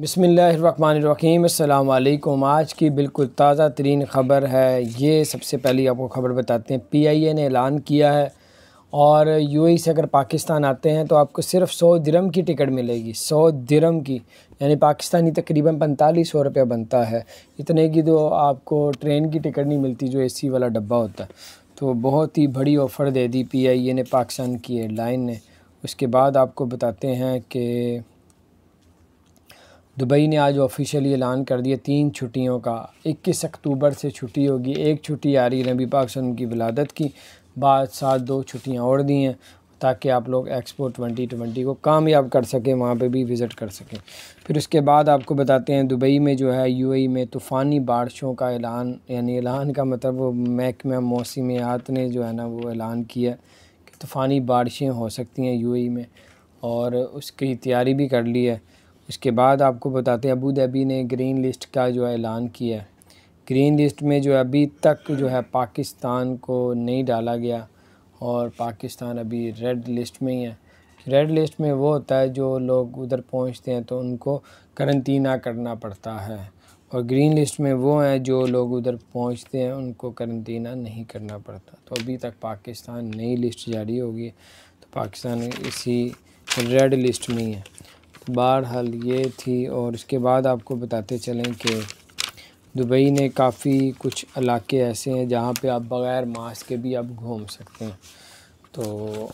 बसमीम अल्लाम आज की बिल्कुल ताज़ा तरीन ख़बर है ये सबसे पहले आपको ख़बर बताते हैं पी आई ए ने ऐलान किया है और यू ए से अगर पाकिस्तान आते हैं तो आपको सिर्फ सौ दिरम की टिकट मिलेगी सौ दिरम की यानी पाकिस्तानी तकरीबन पैंतालीस सौ रुपया बनता है इतने की तो आपको ट्रेन की टिकट नहीं मिलती जो ए सी वाला डब्बा होता तो बहुत ही बड़ी offer they the P I ए ने पाकिस्तान की एयरलाइन ने उसके बाद आपको बताते हैं कि दुबई ने आज ऑफिशियली ऐलान कर दिया तीन छुट्टियों का 21 अक्टूबर से छुट्टी होगी एक छुट्टी आ रही है नबी पाक सन की विलादत की बाद साथ दो छुट्टियाँ और दी हैं ताकि आप लोग एक्सपो 2020 को कामयाब कर सकें वहाँ पे भी विज़िट कर सकें फिर उसके बाद आपको बताते हैं दुबई में जो है यूएई e में तूफ़ानी बारिशों का ऐलान यानी ऐलान का मतलब वो महकमा मौसमियात ने जो है ना वो ऐलान किया कि तूफ़ानी बारिशें हो सकती हैं यूएई e में और उसकी तैयारी भी कर ली है इसके बाद आपको बताते हैं अबू धाबी ने ग्रीन लिस्ट का जो ऐलान किया है ग्रीन लिस्ट में जो अभी तक जो है पाकिस्तान को नहीं डाला गया और पाकिस्तान अभी रेड लिस्ट में ही है रेड लिस्ट में वो होता है जो लोग उधर पहुंचते हैं तो उनको करंतना करना पड़ता है और ग्रीन लिस्ट में वो हैं जो लोग उधर पहुंचते हैं उनको करंतना नहीं करना पड़ता तो अभी तक पाकिस्तान नई लिस्ट जारी होगी तो पाकिस्तान इसी रेड लिस्ट में ही है बार हाल ये थी और इसके बाद आपको बताते चलें कि दुबई ने काफ़ी कुछ इलाके ऐसे हैं जहाँ पे आप बग़ैर मास्क के भी आप घूम सकते हैं तो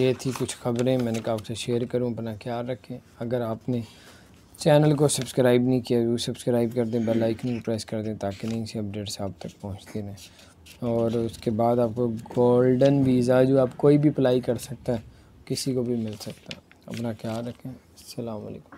ये थी कुछ ख़बरें मैंने कहा आपसे शेयर करूं अपना ख्याल रखें अगर आपने चैनल को सब्सक्राइब नहीं किया वो सब्सक्राइब कर दें बेल आइकन प्रेस कर दें ताकि नहीं से अपडेट्स आप तक पहुँचते रहें और उसके बाद आपको गोल्डन वीज़ा जो आप कोई भी अप्लाई कर सकता है किसी को भी मिल सकता है अपना ख्याल रखें अलकुम